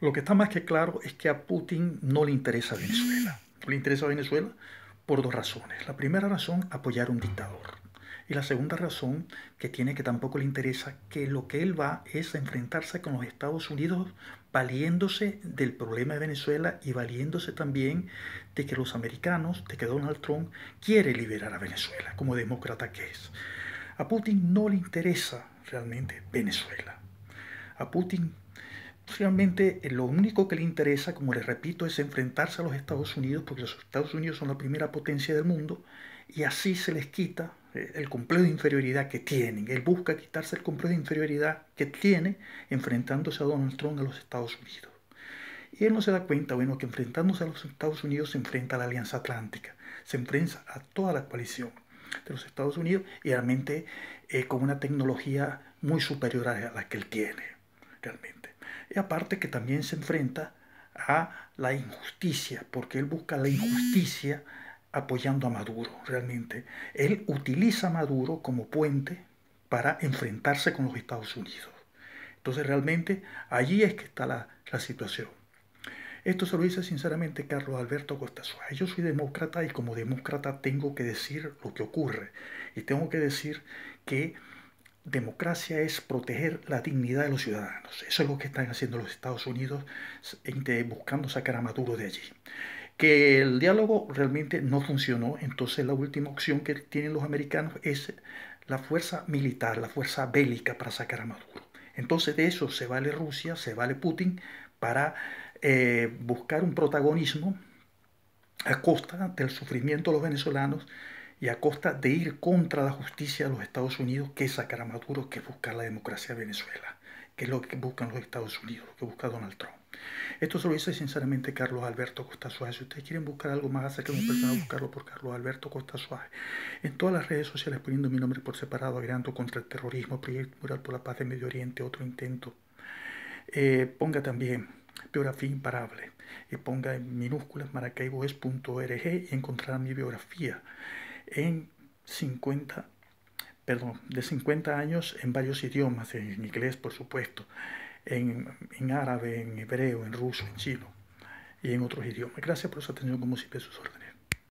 Lo que está más que claro es que a Putin no le interesa Venezuela. le interesa Venezuela por dos razones. La primera razón, apoyar a un dictador. Y la segunda razón que tiene que tampoco le interesa, que lo que él va es a enfrentarse con los Estados Unidos valiéndose del problema de Venezuela y valiéndose también de que los americanos, de que Donald Trump quiere liberar a Venezuela, como demócrata que es. A Putin no le interesa realmente Venezuela. A Putin realmente eh, lo único que le interesa, como les repito, es enfrentarse a los Estados Unidos, porque los Estados Unidos son la primera potencia del mundo, y así se les quita eh, el complejo de inferioridad que tienen. Él busca quitarse el complejo de inferioridad que tiene enfrentándose a Donald Trump a los Estados Unidos. Y él no se da cuenta, bueno, que enfrentándose a los Estados Unidos se enfrenta a la Alianza Atlántica, se enfrenta a toda la coalición de los Estados Unidos y realmente con una tecnología muy superior a la que él tiene, realmente. Y aparte que también se enfrenta a la injusticia, porque él busca la injusticia apoyando a Maduro, realmente. Él utiliza a Maduro como puente para enfrentarse con los Estados Unidos. Entonces realmente allí es que está la, situación. Esto se lo dice sinceramente Carlos Alberto Costa Yo soy demócrata y como demócrata tengo que decir lo que ocurre. Y tengo que decir que democracia es proteger la dignidad de los ciudadanos. Eso es lo que están haciendo los Estados Unidos buscando sacar a Maduro de allí. Que el diálogo realmente no funcionó, entonces la última opción que tienen los americanos es la fuerza militar, la fuerza bélica para sacar a Maduro. Entonces de eso se vale Rusia, se vale Putin para eh, buscar un protagonismo a costa del sufrimiento de los venezolanos y a costa de ir contra la justicia de los Estados Unidos, que es sacar a Maduro, que es buscar la democracia de Venezuela, que es lo que buscan los Estados Unidos, lo que busca Donald Trump. Esto se lo dice sinceramente Carlos Alberto Costa Suárez. Si ustedes quieren buscar algo más acerca de un personal, buscarlo por Carlos Alberto Costa Suárez. En todas las redes sociales poniendo mi nombre por separado, agregando contra el terrorismo, Proyecto Mural por la Paz de Medio Oriente, otro intento. Eh, ponga también biografía imparable. Y eh, ponga en minúsculas maracaiboes.org y encontrará mi biografía en 50, perdón, de 50 años en varios idiomas, en inglés por supuesto, en, árabe, en hebreo, en ruso, en chino y en otros idiomas. Gracias por su atención como siempre sus órdenes.